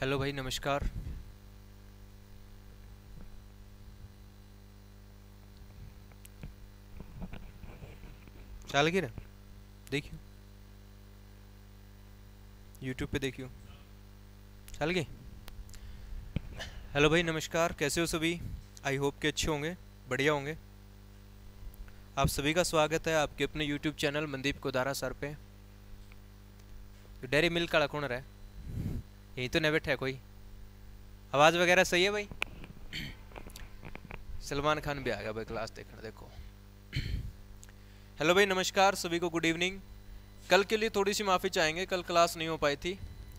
Hello भाई नमस्कार चाल ना देखियो यूट्यूब पे देखियो चल गई हेलो भाई नमस्कार कैसे हो सभी आई होप के अच्छे होंगे बढ़िया होंगे आप सभी का स्वागत है आपके अपने YouTube channel Mandeep Kodara sir पे डेरी मिल्क का लकोण रहा है यहीं तो नहीं बैठा है कोई आवाज़ वगैरह सही है भाई सलमान खान भी आ गया भाई क्लास देखने देखो हेलो भाई नमस्कार सभी को गुड इवनिंग कल के लिए थोड़ी सी माफ़ी चाहेंगे कल क्लास नहीं हो पाई थी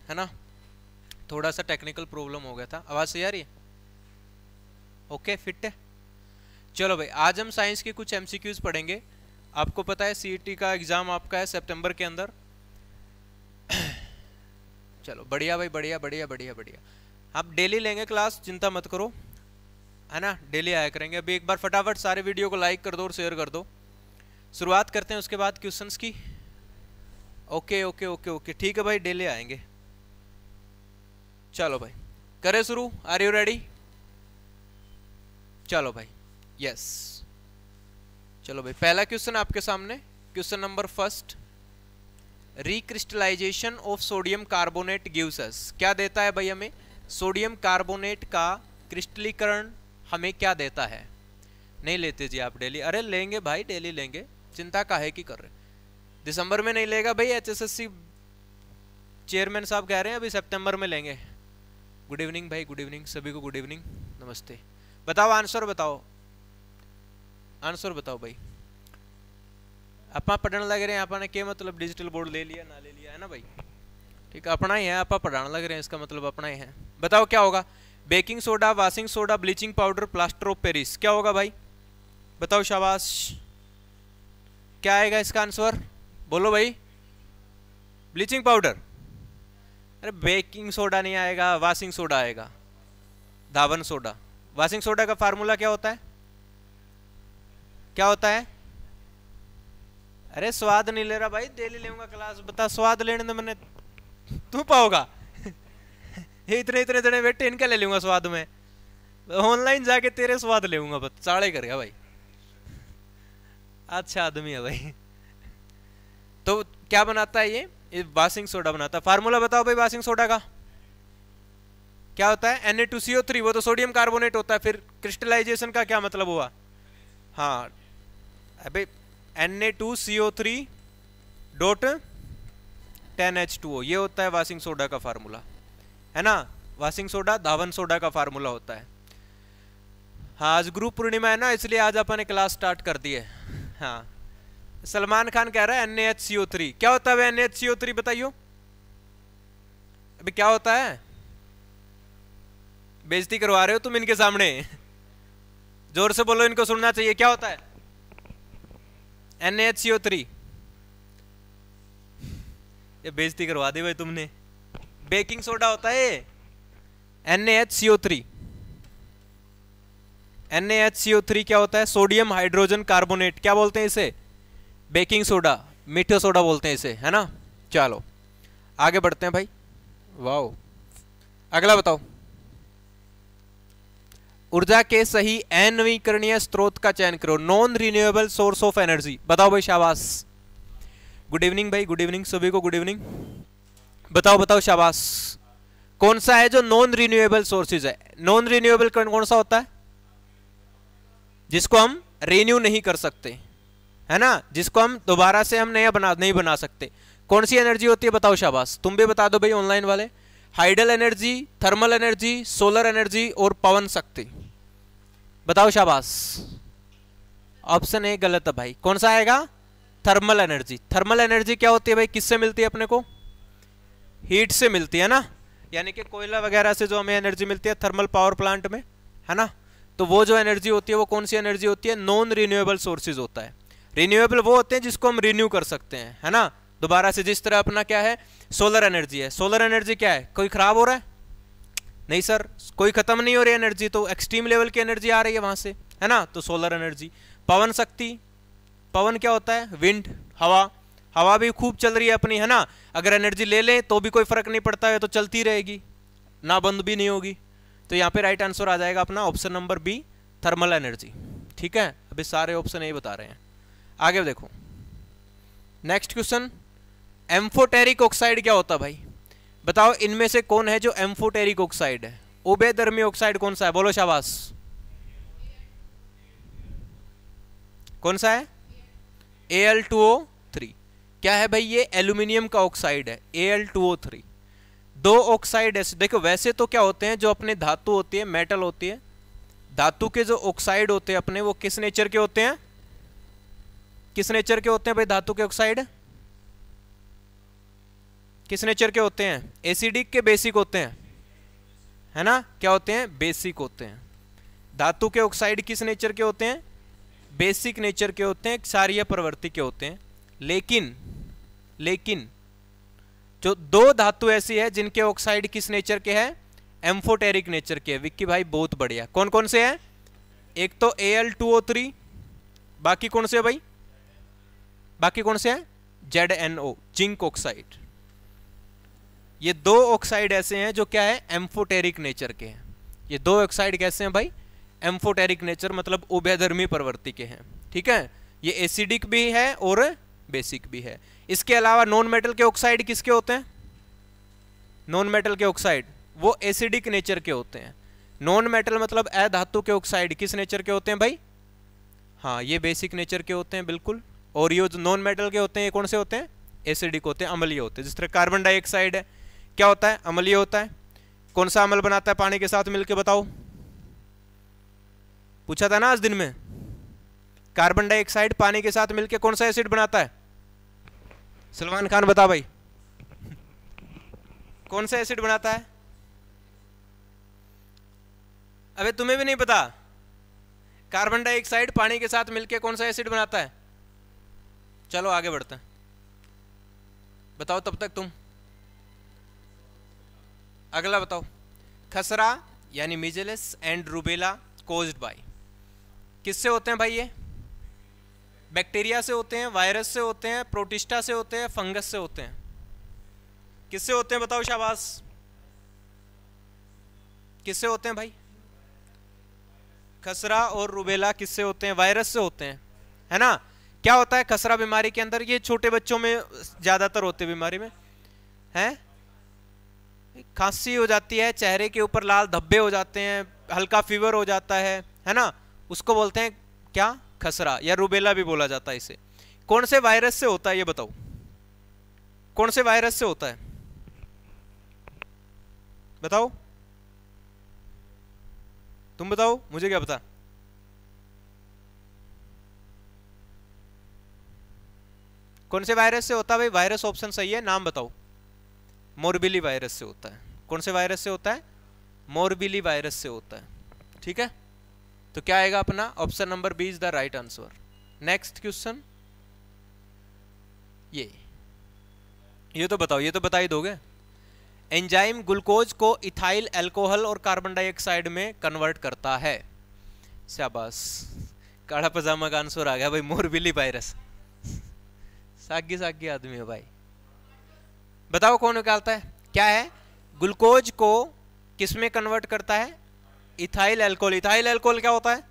है ना थोड़ा सा टेक्निकल प्रॉब्लम हो गया था आवाज़ सही आ रही है ओके फिट है चलो भाई आज हम साइंस के कुछ एमसीक्यूज़ पढ़ेंगे आपको पता है सीईटी e का एग्ज़ाम आपका है सितंबर के अंदर चलो बढ़िया भाई बढ़िया बढ़िया बढ़िया बढ़िया आप डेली लेंगे क्लास चिंता मत करो है ना डेली आया करेंगे अभी एक बार फटाफट सारे वीडियो को लाइक कर दो और शेयर कर दो शुरुआत करते हैं उसके बाद क्वेश्चंस की ओके ओके ओके ओके ठीक है भाई डेली आएंगे चलो भाई करें शुरू आर यू रेडी चलो भाई यस चलो भाई पहला क्वेश्चन आपके सामने question number first recrystallisation of sodium carbonate gives क्या देता है भाई हमें सोडियम कार्बोनेट का क्रिस्टलीकरण हमें क्या देता है नहीं लेते जी आप डेली अरे लेंगे भाई डेली लेंगे चिंता का है कि कर रहे दिसंबर में नहीं लेगा भाई एचएसएससी चेयरमैन साहब कह रहे हैं अभी सितंबर में लेंगे गुड इवनिंग भाई गुड इवनिंग सभी को गुड इवनिंग नमस्ते बताओ आंसर बताओ आंसर बताओ भाई आप पढ़ने लग रहे हैं आपने के मतलब डिजिटल बोर्ड ले लिया ना ले लिया है ना भाई ठीक अपना ही है आपा पढ़ाने लग रहे हैं इसका मतलब अपना ही है बताओ क्या होगा baking soda washing soda bleaching powder plaster of Paris क्या होगा भाई बताओ शाबाश क्या आएगा इसका आंसर बोलो भाई ब्लीचिंग पाउडर अरे बेकिंग सोडा नहीं आएगा वाशिंग सोडा आएगा धावन सोडा वाशिंग सोडा का फार्मूला क्या होता है क्या होता है अरे स्वाद नहीं ले रहा भाई डेली लेगा क्लास बता स्वाद लेने में तो मैंने तू पाओगा ये इतने इतने जने बैठे इनका ले लूंगा स्वाद में ऑनलाइन जाके तेरे स्वाद लेऊंगा बस चाड़े कर गया भाई अच्छा आदमी है भाई तो क्या बनाता है ये, ये वाशिंग सोडा बनाता है फार्मूला बताओ भाई वाशिंग सोडा का क्या होता है N A two C O three वो तो सोडियम कार्बोनेट होता है फिर क्रिस्टलाइजेशन का क्या मतलब हुआ हाँ अभी N A two C O three dot ten H two O ये होता है वाशिंग सोडा का फार्मूला है ना वाशिंग सोडा धावन सोडा का फार्मूला होता है हाँ आज गुरु पूर्णिमा है ना इसलिए आज अपन ने क्लास स्टार्ट कर दी है हाँ सलमान खान कह रहा है N H C O three क्या होता है N H C O three बताइयो अभी क्या होता है बेजती करवा रहे हो तुम इनके सामने जोर से बोलो इनको सुनना चाहिए क्या होता है N H C O three ये बेजती करवा दी भाई तुमने बेकिंग सोडा होता है N H C O three N H C O three क्या होता है सोडियम हाइड्रोजन कार्बोनेट क्या बोलते हैं इसे बेकिंग सोडा मीठा सोडा बोलते हैं इसे है ना चलो आगे बढ़ते हैं भाई वाओ अगला बताओ ऊर्जा के सही अनवीकरणीय स्रोत का चयन करो non renewable source of energy बताओ भाई शाबाश गुड इवनिंग भाई गुड इवनिंग सभी को गुड इवनिंग बताओ बताओ शाबाश कौन सा है जो नॉन रिन्यूएबल सोर्सेज है नॉन रिन्यूएबल कौन सा होता है जिसको हम रिन्यू नहीं कर सकते है ना जिसको हम दोबारा से हम नया बना नहीं बना सकते कौन सी एनर्जी होती है बताओ शाबाश तुम भी बता दो भाई ऑनलाइन वाले hydel energy thermal energy solar energy और पवन शक्ति बताओ शाबाश ऑप्शन ए गलत है भाई कौन सा आएगा थर्मल एनर्जी थर्मल एनर्जी क्या होती है भाई किससे मिलती है अपने को हीट से मिलती है ना यानी कि कोयला वगैरह से जो हमें एनर्जी मिलती है थर्मल पावर प्लांट में है ना तो वो जो एनर्जी होती है वो कौन सी एनर्जी होती है नॉन रिन्यूएबल सोर्सेज होता है रिन्यूएबल वो होते हैं जिसको हम रिन्यू कर सकते हैं है ना दोबारा से जिस तरह अपना क्या है सोलर एनर्जी है सोलर एनर्जी क्या है कोई ख़राब हो रहा है नहीं सर कोई ख़त्म नहीं हो रही एनर्जी तो एक्सट्रीम लेवल की एनर्जी आ रही है वहां से है ना तो सोलर एनर्जी पवन शक्ति पवन क्या होता है विंड हवा हवा भी खूब चल रही है अपनी है ना अगर एनर्जी ले लें तो भी कोई फ़र्क नहीं पड़ता है तो चलती रहेगी ना बंद भी नहीं होगी तो यहाँ पे राइट आंसर आ जाएगा अपना option number B thermal energy ठीक है अभी सारे ऑप्शन यही बता रहे हैं आगे देखो नेक्स्ट क्वेश्चन एम्फोटेरिक ऑक्साइड क्या होता भाई बताओ इनमें से कौन है जो एम्फोटेरिक ऑक्साइड है उबेदर्मी ऑक्साइड कौन सा है बोलो शाबाश कौन सा है A L two O three क्या है भाई ये एल्यूमिनियम का ऑक्साइड है A L two O three दो ऑक्साइड ऐसे देखो वैसे तो क्या होते हैं जो अपने धातु होती है मेटल होती है धातु के जो ऑक्साइड होते हैं अपने वो किस नेचर के होते हैं किस नेचर के होते हैं भाई धातु के ऑक्साइड किस नेचर के होते हैं एसिडिक के बेसिक होते हैं है ना क्या होते हैं बेसिक होते हैं धातु के ऑक्साइड किस नेचर के होते हैं बेसिक नेचर के होते हैं क्षारीय प्रवृत्ति के होते हैं लेकिन लेकिन जो दो धातु ऐसी है जिनके ऑक्साइड किस नेचर के हैं एम्फोटेरिक नेचर के विक्की भाई बहुत बढ़िया कौन कौन से है एक तो A L two O three बाकी कौन से है भाई बाकी कौन से है Z N O zinc oxide ये दो ऑक्साइड ऐसे हैं जो क्या है एम्फोटेरिक नेचर के हैं ये दो ऑक्साइड कैसे हैं भाई एम्फोटेरिक नेचर मतलब उभयधर्मी प्रवृत्ति के हैं ठीक है ये एसिडिक भी है और बेसिक भी है इसके अलावा नॉन मेटल के ऑक्साइड किसके होते हैं नॉन मेटल के ऑक्साइड वो एसिडिक नेचर के होते हैं नॉन मेटल मतलब अधातु के ऑक्साइड किस नेचर के होते हैं भाई हाँ ये बेसिक नेचर के होते हैं बिल्कुल और ये जो नॉन मेटल के होते हैं ये कौन से होते हैं एसिडिक होते हैं अम्लीय होते हैं जिस तरह कार्बन डाइऑक्साइड है क्या होता है अमलीय होता है कौन सा अमल बनाता है पानी के साथ मिलकर बताओ पूछा था ना आज दिन में कार्बन डाइऑक्साइड पानी के साथ मिलकर कौन सा एसिड बनाता है सलमान खान बता भाई कौन सा एसिड बनाता है अबे तुम्हें भी नहीं पता कार्बन डाइऑक्साइड पानी के साथ मिलकर कौन सा एसिड बनाता है चलो आगे बढ़ते हैं बताओ तब तक तुम अगला बताओ खसरा यानी measles and rubella caused by किससे होते हैं भाई ये बैक्टीरिया से होते हैं वायरस से होते हैं प्रोटिस्टा से होते हैं फंगस से होते हैं किससे होते हैं बताओ शाबाश किससे होते हैं भाई खसरा और रूबेला किससे होते हैं वायरस से होते हैं है ना क्या होता है खसरा बीमारी के अंदर ये छोटे बच्चों में ज़्यादातर होते बीमारी में हैं खांसी हो जाती है चेहरे के ऊपर लाल धब्बे हो जाते हैं हल्का फीवर हो जाता है है ना उसको बोलते हैं क्या खसरा या रूबेला भी बोला जाता है इसे कौन से वायरस से होता है ये बताओ कौन से वायरस से होता है बताओ तुम बताओ मुझे क्या पता कौन से वायरस से होता है भाई वायरस ऑप्शन सही है नाम बताओ मोरबिली वायरस से होता है कौन से वायरस से होता है मोरबिली वायरस से होता है ठीक है तो क्या आएगा अपना option number B is the right answer next question ये ये तो बताओ ये तो बता ही दोगे एंजाइम ग्लूकोज को इथाइल अल्कोहल और कार्बन डाइऑक्साइड में कन्वर्ट करता है शाबाश काढ़ा पजामा का आंसर आ गया भाई मोरबिली वायरस सागी सागी आदमी है भाई बताओ कौन निकालता है क्या है ग्लूकोज को किस में कन्वर्ट करता है इथाइल एल्कोहल इथाइल एल्कोहल क्या होता है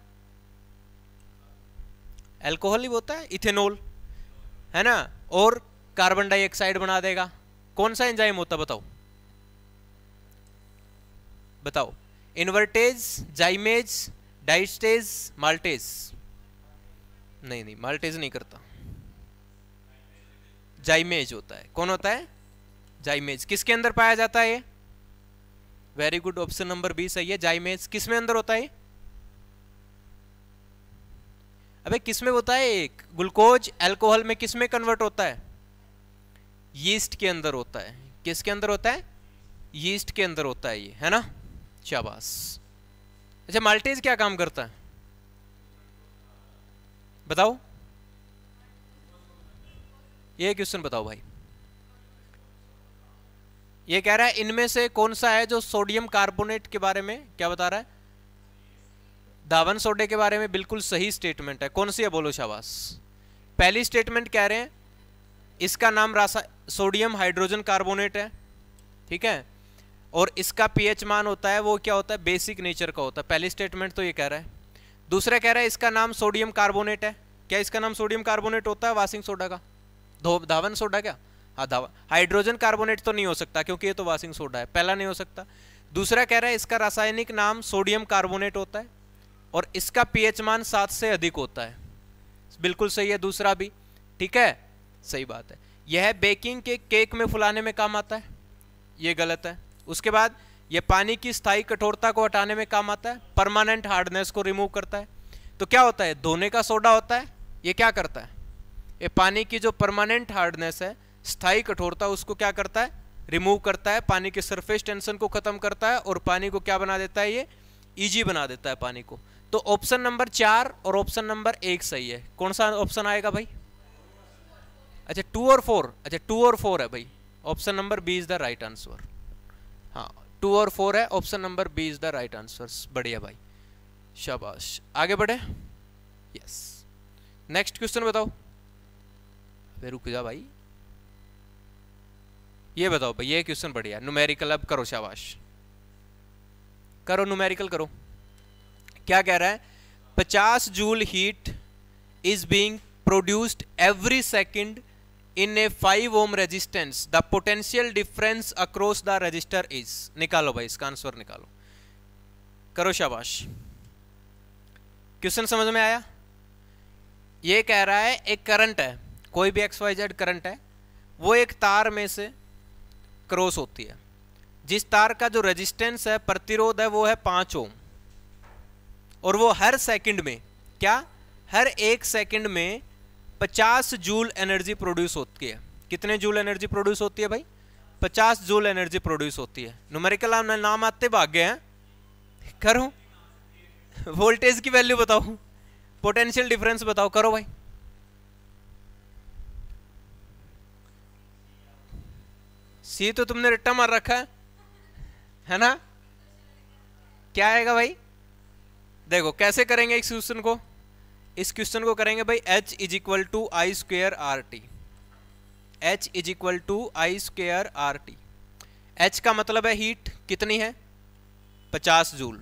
एल्कोहल ही होता है इथेनोल है ना और कार्बन डाइऑक्साइड बना देगा कौन सा एंजाइम होता बताओ बताओ इन्वर्टेज जाइमेज डाइस्टेज माल्टेज नहीं नहीं माल्टेज नहीं करता जाइमेज होता है कौन होता है जाइमेज किसके अंदर पाया जाता है ये very good option number B सही है जाइमेज किस में अंदर होता है अबे किस में होता है एक ग्लूकोज एल्कोहल में किस में कन्वर्ट होता है यीस्ट के अंदर होता है किसके अंदर होता है यीस्ट के अंदर होता है ये है ना शाबाश अच्छा माल्टेज क्या काम करता है बताओ ये क्वेश्चन बताओ भाई ये कह रहा है इनमें से कौन सा है जो सोडियम कार्बोनेट के बारे में क्या बता रहा है धावन सोडे के बारे में बिल्कुल सही स्टेटमेंट है कौन सी है बोलो शाबाश पहली स्टेटमेंट कह रहे हैं इसका नाम रासा सोडियम हाइड्रोजन कार्बोनेट है ठीक है और इसका पीएच मान होता है वो क्या होता है बेसिक नेचर का होता है पहली स्टेटमेंट तो ये कह रहा है दूसरा कह रहा है इसका नाम सोडियम कार्बोनेट है क्या इसका नाम सोडियम कार्बोनेट होता है वाशिंग सोडा का धावन सोडा क्या आधा हाइड्रोजन कार्बोनेट तो नहीं हो सकता क्योंकि ये तो वाशिंग सोडा है पहला नहीं हो सकता दूसरा कह रहा है इसका रासायनिक नाम सोडियम कार्बोनेट होता है और इसका पीएच मान सात से अधिक होता है बिल्कुल सही है दूसरा भी ठीक है सही बात है यह बेकिंग के केक में फुलाने में काम आता है ये गलत है उसके बाद यह पानी की स्थायी कठोरता को हटाने में काम आता है परमानेंट हार्डनेस को रिमूव करता है तो क्या होता है धोने का सोडा होता है ये क्या करता है ये पानी की जो परमानेंट हार्डनेस है स्थाई कठोरता उसको क्या करता है रिमूव करता है पानी के सरफेस टेंशन को खत्म करता है और पानी को क्या बना देता है ये ईजी बना देता है पानी को तो ऑप्शन नंबर चार और ऑप्शन नंबर एक सही है कौन सा ऑप्शन आएगा भाई अच्छा टू और फोर अच्छा टू और फोर है भाई option number B is the right answer हाँ टू और फोर है option number B is the right answer बढ़िया भाई शाबाश आगे बढ़े यस नेक्स्ट क्वेश्चन बताओ रुक जा भाई ये बताओ भाई ये क्वेश्चन बढ़िया न्यूमेरिकल अब करो शाबाश करो न्यूमेरिकल करो क्या कह रहा है पचास joule heat is being produced every second in a five ohm resistance the potential difference across the resistor is निकालो भाई इसका आंसर निकालो करो शाबाश क्वेश्चन समझ में आया ये कह रहा है एक करंट है कोई भी एक्स वाई जेड करंट है वो एक तार में से क्रॉस होती है जिस तार का जो रेजिस्टेंस है प्रतिरोध है वो है पाँच ओम और वो हर सेकंड में क्या हर एक सेकंड में पचास जूल एनर्जी प्रोड्यूस होती है कितने जूल एनर्जी प्रोड्यूस होती है भाई पचास जूल एनर्जी प्रोड्यूस होती है नुमेरिकल नाम आते भाग्य हैं करो वोल्टेज की वैल्यू बताओ पोटेंशियल डिफरेंस बताओ करो भाई सी तो तुमने रट्टा मार रखा है है ना क्या आएगा भाई देखो कैसे करेंगे इस क्वेश्चन को इस क्वेश्चन को करेंगे भाई H is equal to I square R T H is equal to I square R T H का मतलब है हीट कितनी है 50 जूल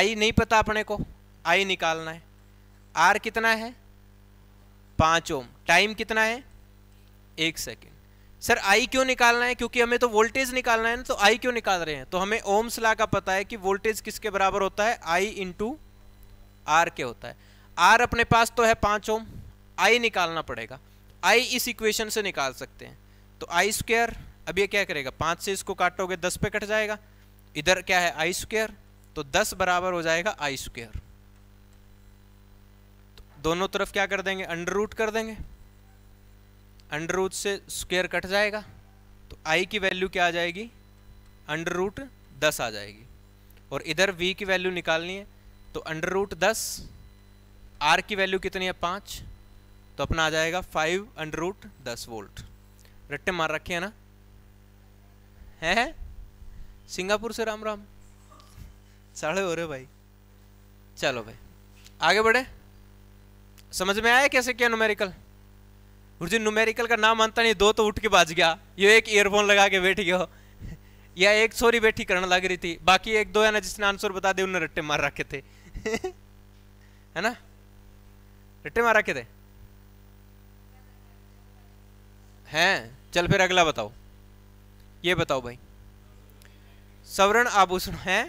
आई नहीं पता अपने को आई निकालना है आर कितना है पाँच ओम टाइम कितना है एक सेकेंड सर आई क्यों निकालना है क्योंकि हमें तो वोल्टेज निकालना है ना तो आई क्यों निकाल रहे हैं तो हमें ओम्स ला का पता है कि वोल्टेज किसके बराबर होता है आई इंटू आर के होता है आर अपने पास तो है पाँच ओम आई निकालना पड़ेगा आई इस इक्वेशन से निकाल सकते हैं तो आई स्क्वेयर अब ये क्या करेगा पाँच से इसको काटोगे दस पे कट जाएगा इधर क्या है आई स्क्वेयर तो दस बराबर हो जाएगा आई स्क्वेयर तो दोनों तरफ क्या कर देंगे अंडर रूट कर देंगे अंडर रूट से स्क्वेयर कट जाएगा तो आई की वैल्यू क्या आ जाएगी अंडर रूट दस आ जाएगी और इधर वी की वैल्यू निकालनी है तो अंडर रूट दस आर की वैल्यू कितनी है पाँच तो अपना आ जाएगा फाइव अंडर रूट दस वोल्ट रट्टे मार रखे हैं ना हैं सिंगापुर से राम राम साढ़े हो रहे भाई चलो भाई आगे बढ़े समझ में आया कैसे क्या नोमेरिकल और जो न्यूमेरिकल का नाम मानता नहीं दो तो उठ के बाज गया ये एक ईयरफोन लगा के बैठ गया या एक छोरी बैठी करने लग रही थी बाकी एक दो है ना जिसने आंसर बता दिया उन्होंने रट्टे मार रखे थे है ना रट्टे मार रखे थे हैं चल फिर अगला बताओ ये बताओ भाई सवरण आभूषण है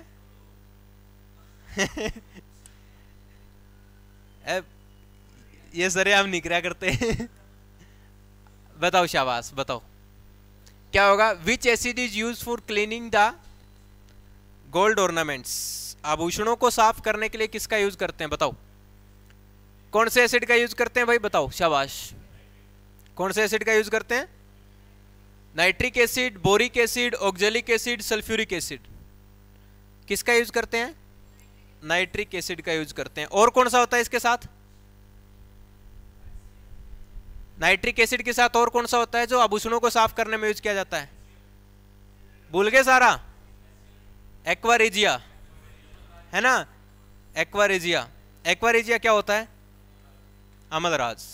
ये सरे हम निकरा करते हैं बताओ शाबाश बताओ क्या होगा which acid is use for cleaning the gold ornaments आभूषणों को साफ करने के लिए किसका यूज करते हैं बताओ कौन से एसिड का यूज करते हैं भाई बताओ शाबाश कौन से एसिड का यूज करते हैं nitric acid boric acid oxalic acid sulphuric acid किसका यूज करते हैं नाइट्रिक एसिड का यूज करते हैं और कौन सा होता है इसके साथ नाइट्रिक एसिड के साथ और कौन सा होता है जो आभूषणों को साफ करने में यूज किया जाता है भूल गए सारा एक्वारेजिया है ना एक्वारेजिया एक्वारेजिया क्या होता है अमलराज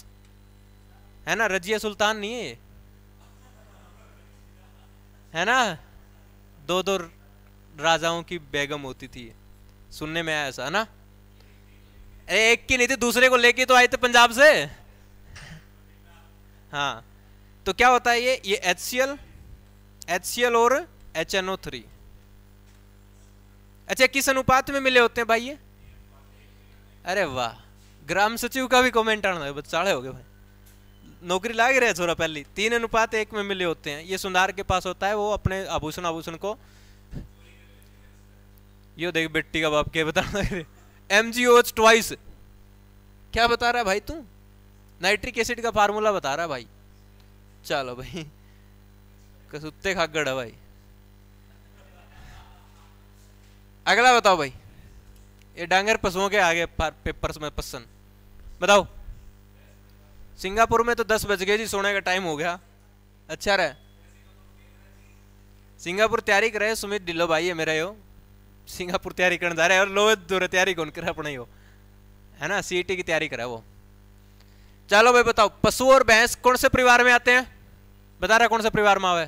है ना रजिया सुल्तान नहीं है है ना दो दो राजाओं की बेगम होती थी सुनने में आया ऐसा ना एक की नहीं थी दूसरे को लेके तो आए थे पंजाब से हाँ तो क्या होता है ये ये H C L H C L और एच एन ओ थ्री अच्छा किस अनुपात में मिले होते हैं भाई ये अरे वाह ग्राम सचिव का भी कमेंट आना है चाड़े हो गए भाई नौकरी लाग रहे थोड़ा पहले तीन अनुपात एक में मिले होते हैं ये सुंदार के पास होता है वो अपने आभूषण आभूषण को यो देख बेटी का बाप क्या बता रहा है एम जी ओच ट्वाइस क्या बता रहा है भाई तू नाइट्रिक एसिड का फार्मूला बता रहा भाई चलो भाई कसुत्ते खागड़ है भाई अगला बताओ भाई ये डांगर पशुओं के आगे पेपर्स में पसंद बताओ सिंगापुर में तो दस बज गए जी सोने का टाइम हो गया अच्छा रहा सिंगापुर तैयारी करे सुमित डिल्लो भाई है मेरा यो सिंगापुर तैयारी करने जा रहे हैं और लोहे दूर तैयारी कौन कर अपना ही है ना सी e की तैयारी करे वो चलो भाई बताओ पशु और भैंस कौन से परिवार में आते हैं बता रहा कौन से परिवार में आवे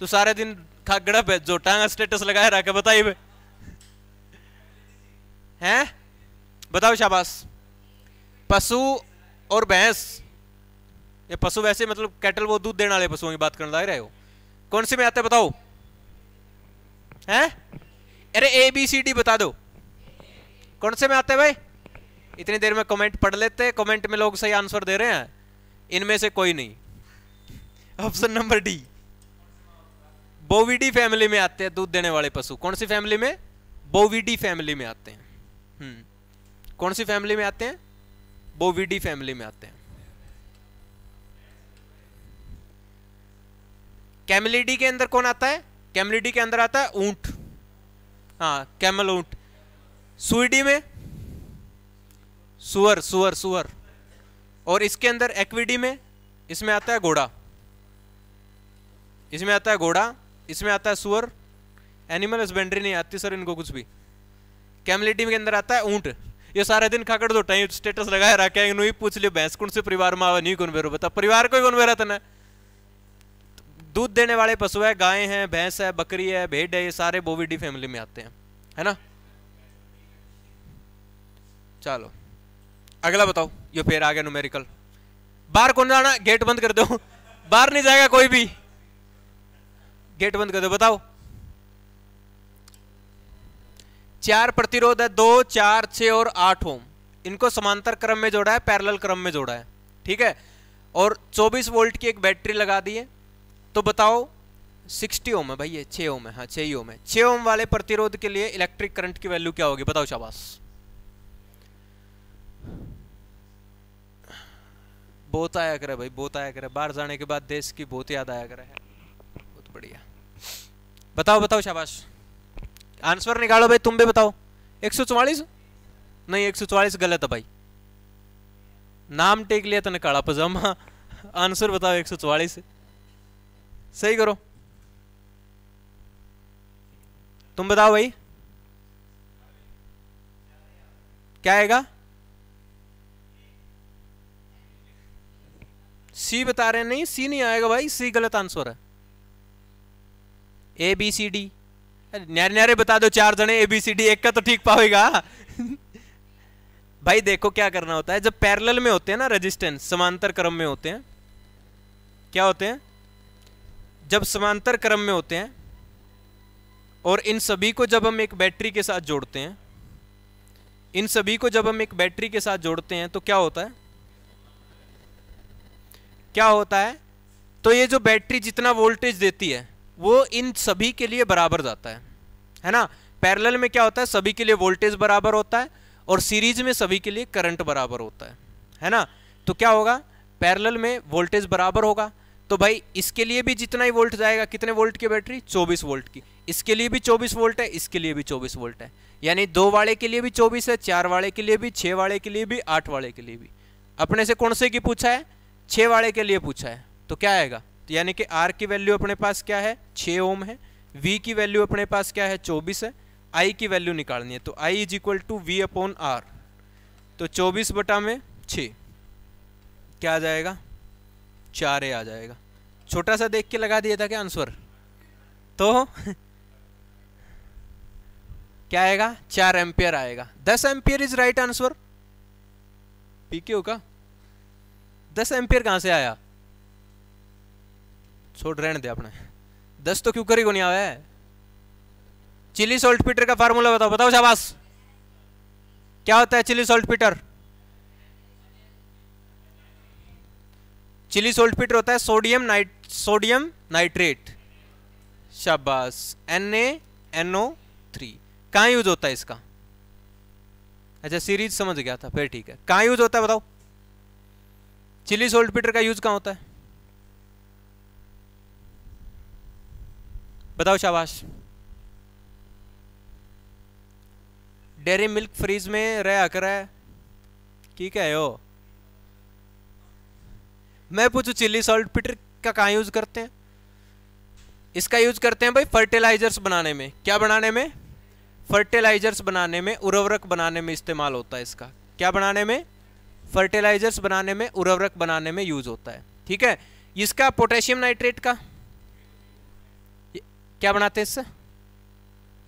तू सारे दिन खागड़ा पे जो टांगा स्टेटस लगाए रखे बताइए भाई हैं बताओ शाबाश पशु और भैंस ये पशु वैसे मतलब कैटल वो दूध देने वाले पशुओं की बात करने लग रहे हो कौन से में आते बताओ हैं अरे ए बी सी डी बता दो कौन से में आते भाई इतनी देर में कमेंट पढ़ लेते हैं कमेंट में लोग सही आंसर दे रहे हैं इनमें से कोई नहीं option number D Bovidae family में आते हैं दूध देने वाले पशु कौन सी फैमिली में बोविडी फैमिली में आते हैं हम्म। कौन सी फैमिली में आते हैं बोविडी फैमिली में आते हैं कैमलिडी के अंदर कौन आता है कैमलिडी के अंदर आता है ऊंट हाँ कैमल ऊंट सुईडी में सुअर सुअर सुअर और इसके अंदर एक्विडी में इसमें आता है घोड़ा इसमें आता है घोड़ा इसमें आता है सुअर एनिमल हस्बेंड्री नहीं आती सर इनको कुछ भी कैमलिटी के अंदर आता है ऊँट ये सारे दिन खाकर दो टाइम स्टेटस लगाए रखे इन ही पूछ लियो भैंस कौन से परिवार में आवा नहीं कौन बेरो बता परिवार को ही कौन बेरा तना दूध देने वाले पशु है गाय हैं भैंस है बकरी है भेड़ है ये सारे बोविडी फैमिली में आते हैं है ना चलो अगला बताओ ये फिर आ गया नुमेरिकल बाहर कौन जाना गेट बंद कर दो बाहर नहीं जाएगा कोई भी गेट बंद कर दो बताओ चार प्रतिरोध है दो चार छ और आठ ओम इनको समांतर क्रम में जोड़ा है पैरेलल क्रम में जोड़ा है ठीक है और 24 वोल्ट की एक बैटरी लगा दी है तो बताओ 60 ओम है भाई ये छ ओम है हाँ छह ओम है छ ओम वाले प्रतिरोध के लिए इलेक्ट्रिक करंट की वैल्यू क्या होगी बताओ शाबाश बहुत आया करे भाई बहुत आया करे बाहर जाने के बाद देश की बहुत याद आया करे बहुत बढ़िया बताओ बताओ शाबाश आंसर निकालो भाई तुम भी बताओ एक सौ चौवालीस नहीं एक सौ चौवालीस गलत है भाई नाम टेक लिया तो काला पजामा आंसर बताओ एक सौ चौवालीस सही करो तुम बताओ भाई क्या आएगा सी बता रहे नहीं सी नहीं आएगा भाई सी गलत आंसर है ए बी सी डी न्यारे न्यारे बता दो चार जने ए बी सी डी एक का तो ठीक पाएगा भाई देखो क्या करना होता है जब पैरेलल में होते हैं ना रेजिस्टेंस समांतर क्रम में होते हैं क्या होते हैं जब समांतर क्रम में होते हैं और इन सभी को जब हम एक बैटरी के साथ जोड़ते हैं इन सभी को जब हम एक बैटरी के साथ जोड़ते हैं तो क्या होता है क्या होता है तो ये जो बैटरी जितना वोल्टेज देती है वो इन सभी के लिए बराबर जाता है है ना पैरेलल में क्या होता है सभी के लिए वोल्टेज बराबर होता है और सीरीज में सभी के लिए करंट बराबर होता है है ना तो क्या होगा पैरेलल में वोल्टेज बराबर होगा तो भाई इसके लिए भी जितना ही वोल्ट जाएगा कितने वोल्ट की बैटरी 24 वोल्ट की इसके लिए भी 24 वोल्ट है इसके लिए भी 24 वोल्ट है यानी दो वाले के लिए भी 24 है चार वाले के लिए भी छः वाले के लिए भी आठ वाले के लिए भी अपने से कौन से की पूछा है छः वाले के लिए पूछा है तो क्या आएगा तो यानी कि आर की वैल्यू अपने पास क्या है छः ओम है वी की वैल्यू अपने पास क्या है चौबीस है आई की वैल्यू निकालनी है तो I is equal to V upon R तो चौबीस बटा में छ क्या आ जाएगा चार ए आ जाएगा छोटा सा देख के लगा दिया था क्या आंसर तो क्या आएगा चार एम्पियर आएगा दस ampere is right answer P Q का दस एम्पियर कहाँ से आया छोड़ रहने दे अपने दस तो क्यों करी को नहीं आया चिली सोल्ट पीटर का फार्मूला बताओ बताओ शाबाश क्या होता है Chile saltpetre Chile saltpetre होता है सोडियम नाइट सोडियम नाइट्रेट शाबाश एन ए एनओ थ्री कहाँ यूज होता है इसका अच्छा सीरीज समझ गया था फिर ठीक है कहाँ यूज होता है बताओ चिली सोल्ट पीटर का यूज कहाँ होता है बताओ शाबाश डेरी मिल्क फ्रीज में रह आकर है ठीक है यो मैं पूछू चिली सोल्ट पीटर का कहाँ यूज करते हैं इसका यूज करते हैं भाई फर्टिलाइजर्स बनाने में क्या बनाने में फर्टिलाइजर्स बनाने में उर्वरक बनाने में इस्तेमाल होता है इसका क्या बनाने में फर्टिलाइजर्स बनाने में उर्वरक बनाने में यूज होता है ठीक है इसका पोटेशियम नाइट्रेट का क्या बनाते हैं इससे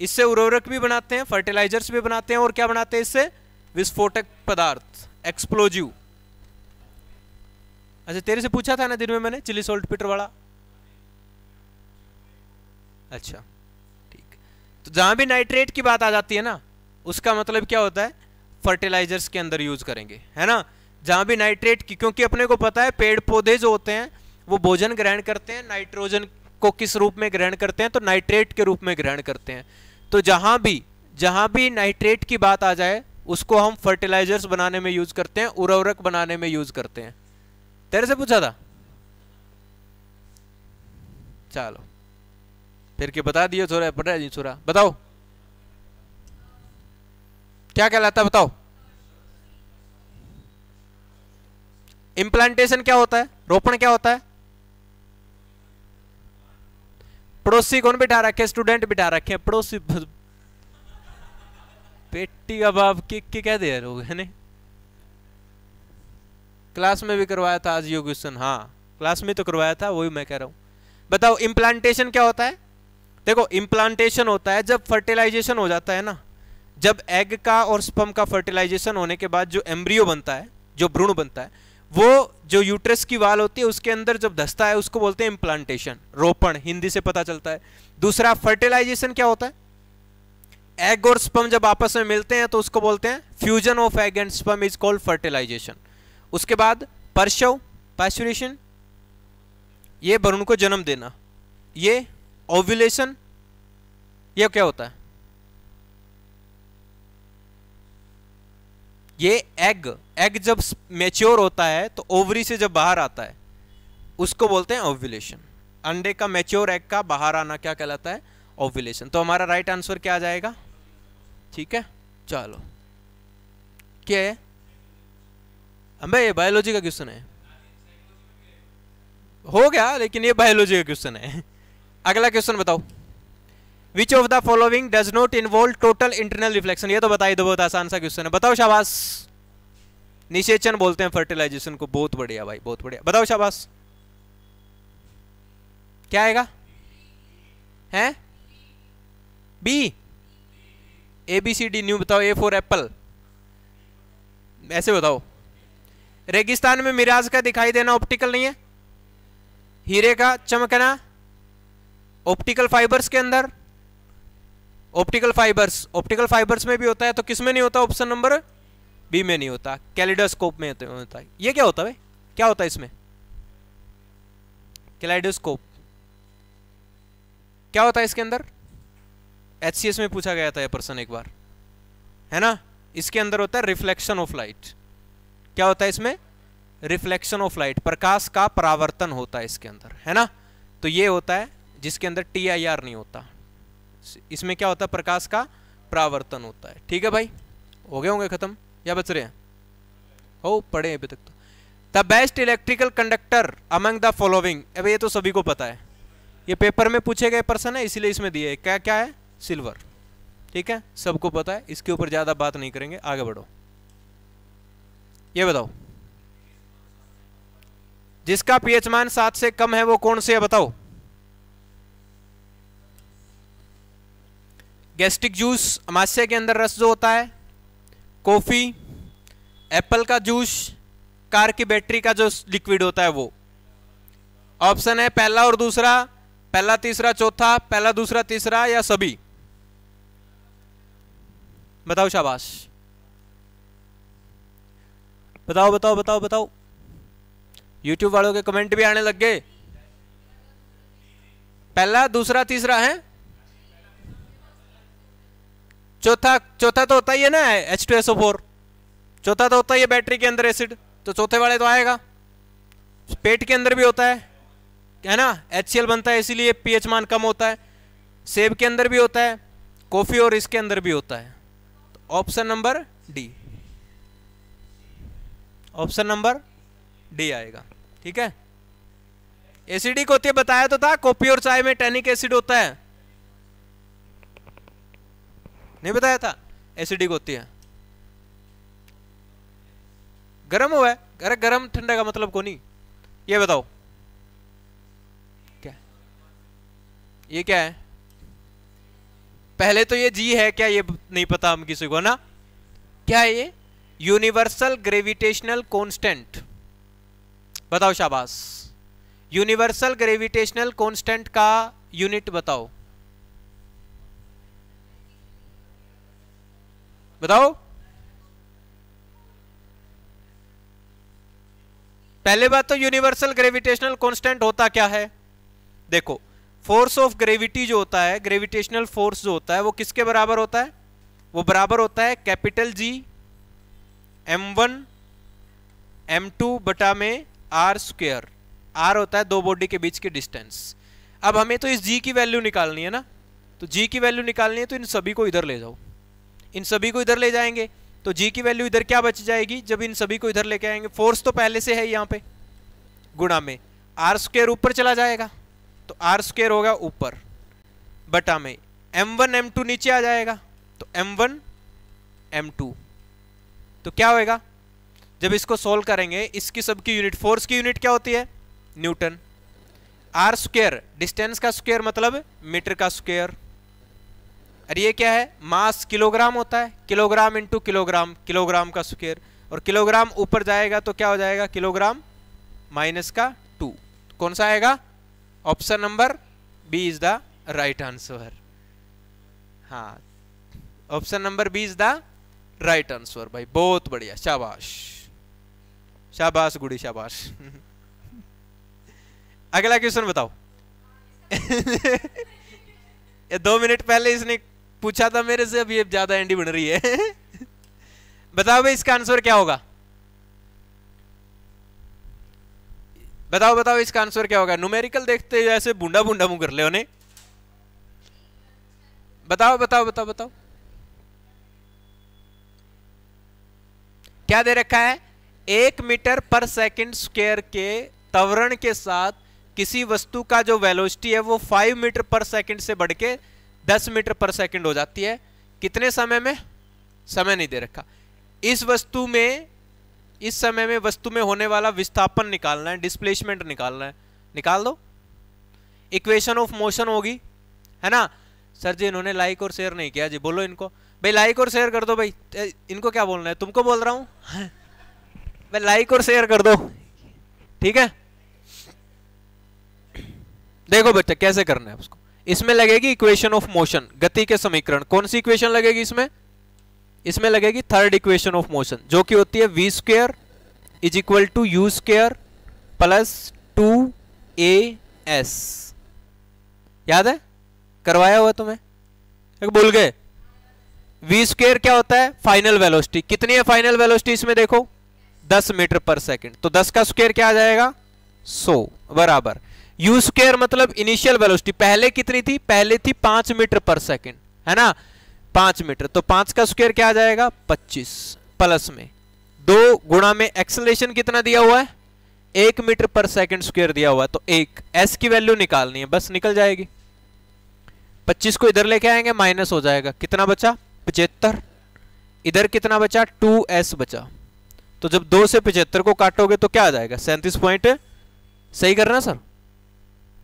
इससे उर्वरक भी बनाते हैं फर्टिलाइजर्स भी बनाते हैं और क्या बनाते हैं इससे विस्फोटक पदार्थ एक्सप्लोजिव अच्छा तेरे से पूछा था ना दिन में मैंने चिली सोल्ट पिटर वाला अच्छा ठीक तो जहां भी नाइट्रेट की बात आ जाती है ना उसका मतलब क्या होता है फर्टिलाइजर्स के अंदर यूज करेंगे है ना जहाँ भी नाइट्रेट की क्योंकि अपने को पता है पेड़ पौधे जो होते हैं वो भोजन ग्रहण करते हैं नाइट्रोजन को किस रूप में ग्रहण करते हैं तो नाइट्रेट के रूप में ग्रहण करते हैं तो जहाँ भी जहाँ भी नाइट्रेट की बात आ जाए उसको हम फर्टिलाइजर्स बनाने में यूज करते हैं उर्वरक बनाने में यूज करते हैं तेरे से पूछा था चलो फिर के बता दिए थोड़ा पता जी छोरा बताओ क्या कहलाता है बताओ इम्प्लांटेशन क्या होता है रोपण क्या होता है पड़ोसी कौन बिठा रखे स्टूडेंट बिठा रखे पड़ोसी पेटी का बाप किक की कह दे लोग है क्लास में भी करवाया था आज योग हाँ क्लास में तो करवाया था वही मैं कह रहा हूं बताओ इम्प्लांटेशन क्या होता है देखो इम्प्लांटेशन होता है जब फर्टिलाइजेशन हो जाता है ना जब एग का और स्पम का फर्टिलाइजेशन होने के बाद जो एम्ब्रियो बनता है जो भ्रूण बनता है वो जो यूट्रस की वाल होती है उसके अंदर जब धसता है उसको बोलते हैं इम्प्लांटेशन रोपण हिंदी से पता चलता है दूसरा फर्टिलाइजेशन क्या होता है एग और स्पम जब आपस में मिलते हैं तो उसको बोलते हैं fusion of egg and sperm is called fertilisation उसके बाद परशव पैशन ये भ्रूण को जन्म देना ये ओव्यूलेशन ये क्या होता है ये एग एग जब मेच्योर होता है तो ओवरी से जब बाहर आता है उसको बोलते हैं ओव्यूलेशन अंडे का मेच्योर एग का बाहर आना क्या कहलाता है ओव्यूलेशन तो हमारा राइट आंसर क्या आ जाएगा ठीक है चलो क्या है अम्बे ये बायोलॉजी का क्वेश्चन है हो गया लेकिन ये बायोलॉजी का क्वेश्चन है अगला क्वेश्चन बताओ which of the following does not involve total internal reflection ये तो बताइए दो बहुत आसान सा क्वेश्चन है बताओ शाबाश निषेचन बोलते हैं फर्टिलाइजेशन को बहुत बढ़िया भाई बहुत बढ़िया बताओ शाबाश क्या आएगा हैं B A B C D न्यू बताओ ए फॉर एप्पल ऐसे बताओ रेगिस्तान में मिराज का दिखाई देना ऑप्टिकल नहीं है हीरे का चमकना ऑप्टिकल फाइबर्स के अंदर ऑप्टिकल फाइबर्स ऑप्टिकल फाइबर्स में भी होता है तो किस में नहीं होता ऑप्शन नंबर बी में नहीं होता कैलिडोस्कोप में होता है ये क्या होता है भाई क्या होता है इसमें कैलिडोस्कोप क्या होता है इसके अंदर एच में पूछा गया था यह पर्सन एक बार है ना इसके अंदर होता है रिफ्लेक्शन ऑफ लाइट क्या होता है इसमें रिफ्लेक्शन ऑफ लाइट प्रकाश का परावर्तन होता है इसके अंदर है ना तो ये होता है जिसके अंदर टी आई आर नहीं होता इसमें क्या होता है प्रकाश का प्रावर्तन होता है ठीक है भाई हो गए होंगे खत्म या बच रहे हैं हो पढ़े अभी तक तो the best electrical conductor among the following अब ये तो सभी को पता है ये पेपर में पूछे गए पर्सन है इसीलिए इसमें दिए क्या क्या है सिल्वर ठीक है सबको पता है इसके ऊपर ज़्यादा बात नहीं करेंगे आगे बढ़ो ये बताओ जिसका पीएच मान सात से कम है वो कौन से है बताओ गैस्ट्रिक जूस अमाशय के अंदर रस जो होता है कॉफ़ी एप्पल का जूस कार की बैटरी का जो लिक्विड होता है वो ऑप्शन है पहला और दूसरा पहला तीसरा चौथा पहला दूसरा तीसरा या सभी बताओ शाबाश बताओ बताओ बताओ बताओ यूट्यूब वालों के कमेंट भी आने लग गए पहला दूसरा तीसरा है चौथा चौथा तो होता ही है ना H two S O four चौथा तो होता ही है बैटरी के अंदर एसिड तो चौथे वाले तो आएगा पेट के अंदर भी होता है है ना एच बनता है इसीलिए एच मान कम होता है सेब के अंदर भी होता है कॉफ़ी और इसके अंदर भी होता है तो option number D option number D आएगा ठीक है एसिडिक होती है बताया तो था कॉफी और चाय में टैनिक एसिड होता है नहीं बताया था एसिडिक होती है गर्म हुआ है अरे गर्म ठंडा का मतलब को नहीं ये बताओ क्या ये क्या है पहले तो ये जी है क्या ये नहीं पता हम किसी को ना क्या ये यूनिवर्सल ग्रेविटेशनल कांस्टेंट बताओ शाबाश यूनिवर्सल ग्रेविटेशनल कांस्टेंट का यूनिट बताओ बताओ पहले बात तो यूनिवर्सल ग्रेविटेशनल कांस्टेंट होता क्या है देखो फोर्स ऑफ ग्रेविटी जो होता है ग्रेविटेशनल फोर्स जो होता है वो किसके बराबर होता है वो बराबर होता है capital G M one M two बटा में आर स्क्वेयर आर होता है दो बॉडी के बीच की डिस्टेंस अब हमें तो इस जी की वैल्यू निकालनी है ना तो जी की वैल्यू निकालनी है तो इन सभी को इधर ले जाओ इन सभी को इधर ले जाएंगे तो जी की वैल्यू इधर क्या बच जाएगी जब इन सभी को इधर लेके आएंगे फोर्स तो पहले से है यहाँ पे गुणा में आर स्क्र ऊपर चला जाएगा तो आर स्क्र होगा ऊपर बटा में एम वन एम टू नीचे आ जाएगा तो एम वन एम टू तो क्या होएगा जब इसको सोल्व करेंगे इसकी सबकी यूनिट फोर्स की यूनिट क्या होती है न्यूटन आर स्क्र डिस्टेंस का स्क्वेयर मतलब मीटर का स्क्वेयर और ये क्या है मास किलोग्राम होता है किलोग्राम इंटू किलोग्राम किलोग्राम का स्क्वेयर और किलोग्राम ऊपर जाएगा तो क्या हो जाएगा किलोग्राम माइनस का टू कौन सा आएगा option number B is the right answer हाँ option number B is the right answer भाई बहुत बढ़िया शाबाश शाबाश गुड़ी शाबाश अगला क्वेश्चन बताओ दो मिनट पहले इसने पूछा था मेरे से अभी ज्यादा एंडी बन रही है बताओ भाई इसका आंसर क्या होगा बताओ बताओ इसका आंसर क्या होगा न्यूमेरिकल देखते जैसे ऐसे बूंदा बूंदा मुंह कर ले उन्हें बताओ बताओ बताओ बताओ क्या दे रखा है एक मीटर पर सेकंड स्क्वायर के तवरण के साथ किसी वस्तु का जो वेलोसिटी है वो फाइव मीटर पर सेकंड से बढ़ के दस मीटर पर सेकेंड हो जाती है कितने समय में समय नहीं दे रखा इस वस्तु में इस समय में वस्तु में होने वाला विस्थापन निकालना है डिस्प्लेसमेंट निकालना है निकाल दो इक्वेशन ऑफ मोशन होगी है ना सर जी इन्होंने लाइक और शेयर नहीं किया जी बोलो इनको भाई लाइक और शेयर कर दो भाई इनको क्या बोलना है तुमको बोल रहा हूं हाँ। भाई लाइक और शेयर कर दो ठीक है देखो बच्चा कैसे करना है उसको इसमें लगेगी इक्वेशन ऑफ मोशन गति के समीकरण कौन सी इक्वेशन लगेगी इसमें इसमें लगेगी थर्ड इक्वेशन ऑफ मोशन जो कि होती है V square is equal to U square plus two A S याद है करवाया हुआ तुम्हें एक भूल गए वी स्क्वेयर क्या होता है फाइनल वेलोसिटी कितनी है फाइनल वेलोसिटी इसमें देखो 10 मीटर पर सेकंड तो 10 का स्क्वेयर क्या आ जाएगा 100 बराबर यू स्क्र मतलब इनिशियल वेलोसिटी पहले कितनी थी पहले थी पांच मीटर पर सेकेंड है ना पांच मीटर तो पांच का स्क्वेयर क्या आ जाएगा पच्चीस प्लस में दो गुणा में एक्सलेशन कितना दिया हुआ है एक मीटर पर सेकेंड स्क्वेयर दिया हुआ है तो एक एस की वैल्यू निकालनी है बस निकल जाएगी पच्चीस को इधर लेके आएंगे माइनस हो जाएगा कितना बचा पचहत्तर इधर कितना बचा टू एस बचा तो जब दो से पचहत्तर को काटोगे तो क्या आ जाएगा सैंतीस पॉइंट सही करना सर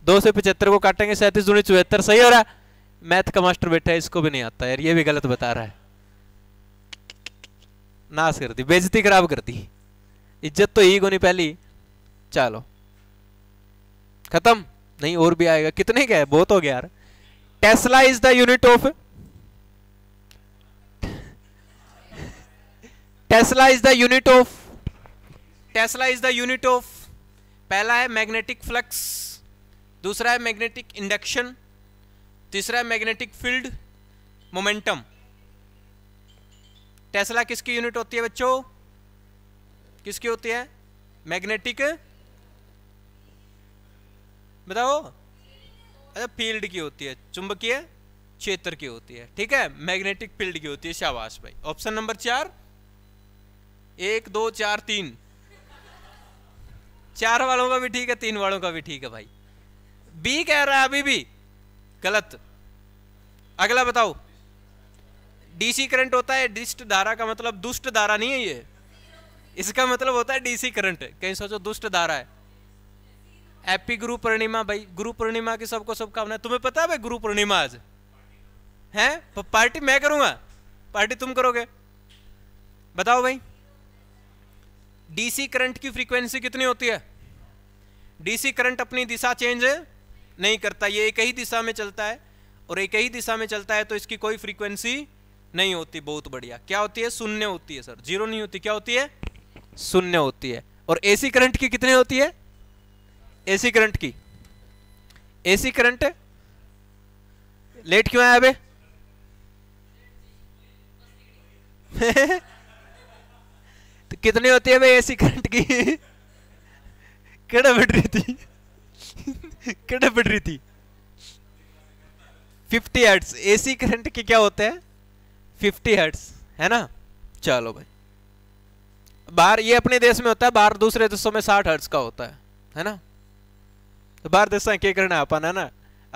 दो से पचहत्तर को काटेंगे सैंतीस दूनी चौहत्तर सही हो रहा है मैथ का मास्टर बैठा है इसको भी नहीं आता यार ये भी गलत बता रहा है नास कर दी बेजती खराब कर दी इज्जत तो ही कोनी पहली चलो खत्म नहीं और भी आएगा कितने का है बहुत हो गया यार tesla is the unit of tesla is the unit of tesla is the unit of पहला है मैग्नेटिक फ्लक्स दूसरा है मैग्नेटिक इंडक्शन तीसरा है मैग्नेटिक फील्ड मोमेंटम टेस्ला किसकी यूनिट होती है बच्चों किसकी होती है मैग्नेटिक बताओ अच्छा फील्ड की होती है चुंबकीय क्षेत्र की होती है ठीक है मैग्नेटिक फील्ड की होती है शाबाश भाई ऑप्शन नंबर चार एक दो चार तीन चार वालों का भी ठीक है तीन वालों का भी ठीक है भाई बी कह रहा है अभी भी गलत अगला बताओ डीसी करंट होता है दुष्ट धारा का मतलब दुष्ट धारा नहीं है ये इसका मतलब होता है डीसी करंट कहीं सोचो दुष्ट धारा है एपी गुरु पूर्णिमा भाई गुरु पूर्णिमा की सबको शुभकामनाएं तुम्हें पता है भाई गुरु पूर्णिमा आज है पार्टी मैं करूंगा पार्टी तुम करोगे बताओ भाई डीसी करंट की फ्रीक्वेंसी कितनी होती है डीसी करंट अपनी दिशा चेंज है नहीं करता ये एक ही दिशा में चलता है और एक ही दिशा में चलता है तो इसकी कोई फ्रीक्वेंसी नहीं होती बहुत बढ़िया क्या होती है शून्य होती है सर जीरो नहीं होती क्या होती है शून्य होती है और एसी करंट की कितने होती है एसी करंट की एसी करंट लेट क्यों आया अबे तो कितनी होती है भाई एसी करंट की केड़ा बैटरी थी कितने बढ़ रही थी 50 हर्ट्स एसी करंट के क्या होते हैं 50 हर्ट्स है ना चलो भाई बाहर ये अपने देश में होता है बाहर दूसरे देशों में 60 हर्ट्स का होता है है ना तो बाहर देशों में क्या करना अपन है ना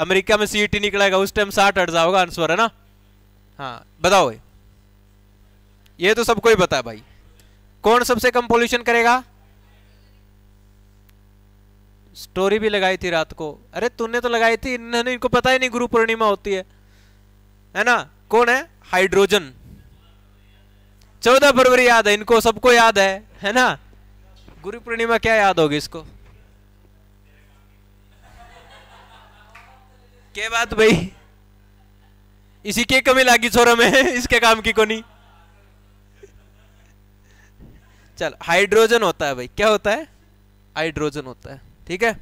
अमेरिका में सीईटी e निकलेगा उस टाइम साठ हर्ट्स होगा आंसर है ना हाँ बताओ ये तो सबको ही पता है भाई कौन सबसे कम पोल्यूशन करेगा स्टोरी भी लगाई थी रात को अरे तूने तो लगाई थी इन्होंने इनको पता ही नहीं गुरु पूर्णिमा होती है है ना कौन है हाइड्रोजन चौदह फरवरी याद है इनको सबको याद है है ना गुरु पूर्णिमा क्या याद होगी इसको क्या बात भाई इसी के कमी लागी छोरा में इसके काम की को नहीं चल हाइड्रोजन होता है भाई क्या होता है हाइड्रोजन होता है ठीक है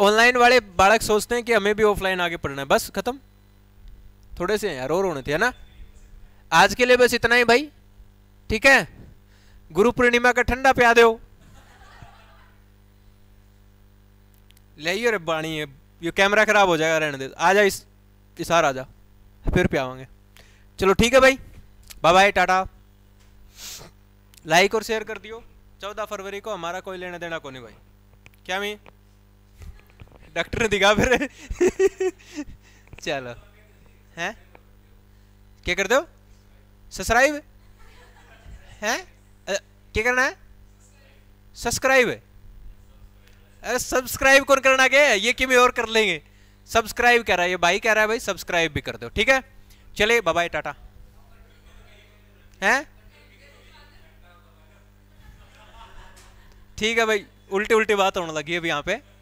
ऑनलाइन वाले बालक सोचते हैं कि हमें भी ऑफलाइन आगे पढ़ना है बस खत्म थोड़े से यार और होने थे है ना आज के लिए बस इतना ही भाई ठीक है गुरु पूर्णिमा का ठंडा प्या दो ले रे बाणी है ये कैमरा खराब हो जाएगा रहने दे आ जा इस आ जा फिर प्यावांगे चलो ठीक है भाई बाय बाय टाटा लाइक और शेयर कर दियो चौदह फरवरी को हमारा कोई लेना देना को नहीं भाई क्या मैं डॉक्टर ने दिखा फिर चलो हैं क्या कर दो सब्सक्राइब हैं क्या करना है सब्सक्राइब अरे सब्सक्राइब कौन करना क्या ये कि और कर लेंगे सब्सक्राइब कह रहा है ये भाई कह रहा है भाई सब्सक्राइब भी कर दो ठीक है चले बाय टाटा हैं ठीक है भाई उल्टी उल्टी बात होने लगी अभी यहाँ पे